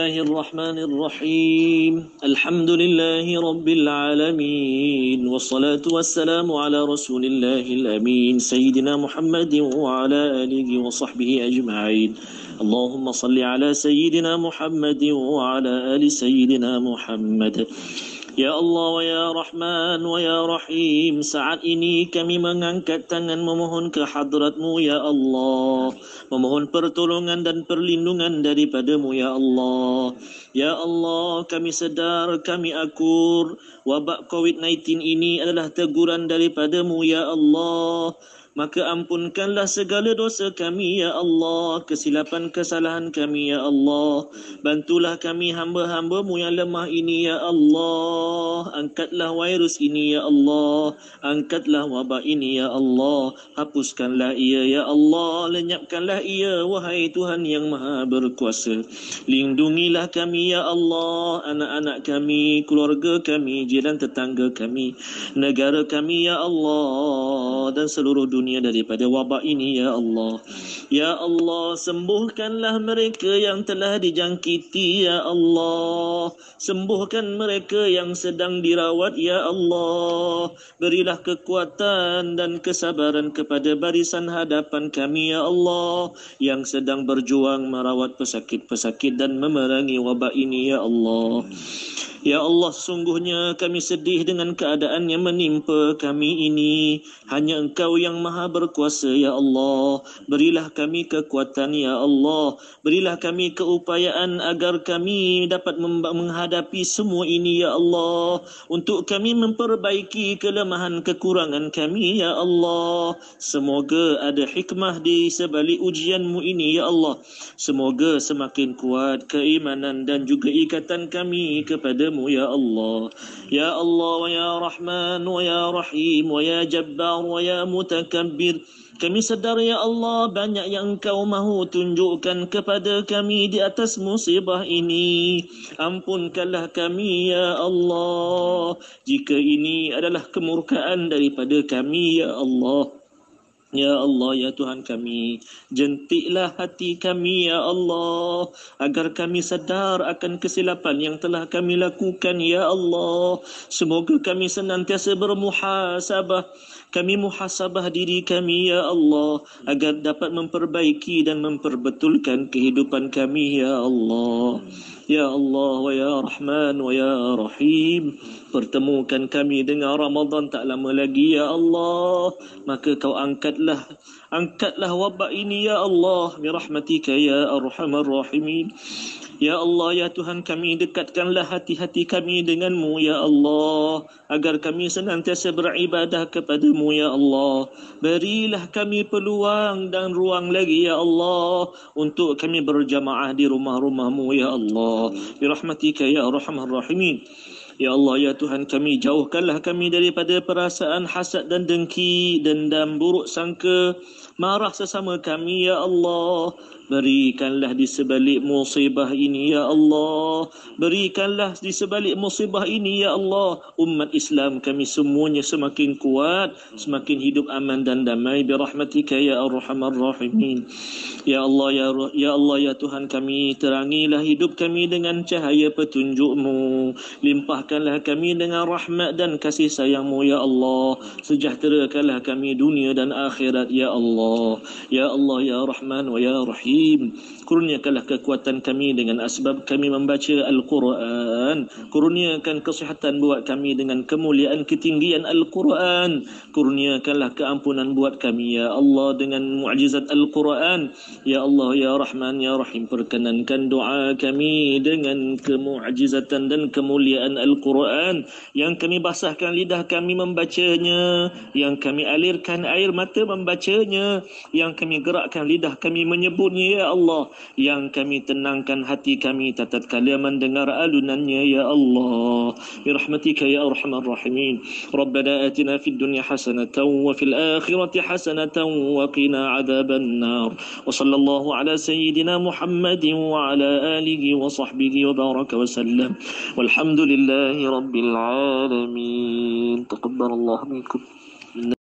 الله الرحمن الرحيم الحمد لله رب العالمين والصلاة والسلام على رسول الله الأمين سيدنا محمد وعلى آله وصحبه أجمعين اللهم صل على سيدنا محمد وعلى آل سيدنا محمد Ya Allah wa Ya Rahman wa Ya Rahim Saat ini kami mengangkat tangan memohon kehadratmu Ya Allah Memohon pertolongan dan perlindungan daripadamu Ya Allah Ya Allah kami sedar kami akur Wabak COVID-19 ini adalah teguran daripadamu Ya Allah Maka ampunkanlah segala dosa kami, Ya Allah. Kesilapan kesalahan kami, Ya Allah. Bantulah kami hamba-hambamu yang lemah ini, Ya Allah. Angkatlah virus ini, Ya Allah. Angkatlah wabak ini, Ya Allah. Hapuskanlah ia, Ya Allah. Lenyapkanlah ia, wahai Tuhan yang maha berkuasa. Lindungilah kami, Ya Allah. Anak-anak kami, keluarga kami, jiran tetangga kami. Negara kami, Ya Allah. Dan seluruh dunia dunia daripada wabak ini ya Allah ya Allah sembuhkanlah mereka yang telah dijangkiti ya Allah sembuhkan mereka yang sedang dirawat ya Allah berilah kekuatan dan kesabaran kepada barisan hadapan kami ya Allah yang sedang berjuang merawat pesakit-pesakit dan memerangi wabak ini ya Allah Ya Allah, sungguhnya kami sedih dengan keadaan yang menimpa kami ini. Hanya Engkau yang maha berkuasa, Ya Allah. Berilah kami kekuatan, Ya Allah. Berilah kami keupayaan agar kami dapat menghadapi semua ini, Ya Allah. Untuk kami memperbaiki kelemahan kekurangan kami, Ya Allah. Semoga ada hikmah di sebalik ujianmu ini, Ya Allah. Semoga semakin kuat keimanan dan juga ikatan kami kepada تعلم يا الله يا الله ويا رحمن ويا رحيم ويا جبار ويا متكبر Kami sedar ya Allah banyak yang engkau mahu tunjukkan kepada kami di atas musibah ini. Ampunkanlah kami ya Allah jika ini adalah kemurkaan daripada kami ya Allah. Ya Allah, Ya Tuhan kami, jentiklah hati kami, Ya Allah, agar kami sadar akan kesilapan yang telah kami lakukan, Ya Allah. Semoga kami senantiasa bermuhasabah, kami muhasabah diri kami, Ya Allah, agar dapat memperbaiki dan memperbetulkan kehidupan kami, Ya Allah. Hmm. Ya Allah wa Ya Rahman wa Ya Rahim Pertemukan kami dengan ramadhan, tak lama lagi Ya Allah Maka kau angkatlah Angkatlah wabak ini Ya Allah Mirahmatika Ya Arhamar Rahimin Ya Allah, Ya Tuhan kami dekatkanlah hati-hati kami denganmu Ya Allah Agar kami senantiasa beribadah kepadamu Ya Allah Berilah kami peluang dan ruang lagi Ya Allah Untuk kami berjamaah di rumah-rumahmu Ya Allah Allah Rahmatika Ya Rahman Rahimin Ya Allah Ya Tuhan kami Jauhkanlah kami daripada perasaan hasad dan dengki Dendam buruk sangka Marah sesama kami Ya Allah Berikanlah di sebalik musibah ini ya Allah. Berikanlah di sebalik musibah ini ya Allah. Umat Islam kami semuanya semakin kuat, semakin hidup aman dan damai bi rahmatika ya arhamar rahimin. Ya Allah ya ya Allah ya Tuhan kami, terangilah hidup kami dengan cahaya petunjukmu. Limpahkanlah kami dengan rahmat dan kasih sayangmu ya Allah. Sejahterakanlah kami dunia dan akhirat ya Allah. Ya Allah ya Rahman ya Rahim. Hakim kurniakanlah kekuatan kami dengan asbab kami membaca Al-Quran kurniakan kesihatan buat kami dengan kemuliaan ketinggian Al-Quran kurniakanlah keampunan buat kami Ya Allah dengan mu'jizat Al-Quran Ya Allah Ya Rahman Ya Rahim perkenankan doa kami dengan kemu'jizatan dan kemuliaan Al-Quran yang kami basahkan lidah kami membacanya yang kami alirkan air mata membacanya yang kami gerakkan lidah kami menyebutnya kami ya Allah yang kami tenangkan hati kami tatkala mendengar alunannya ya Allah برحمتك يا أرحم الراحمين ربنا آتنا في الدنيا حسنة وفي الآخرة حسنة وقنا عذاب النار وصلى الله على سيدنا محمد وعلى آله وصحبه وبارك وسلم والحمد لله رب العالمين تقبل الله منكم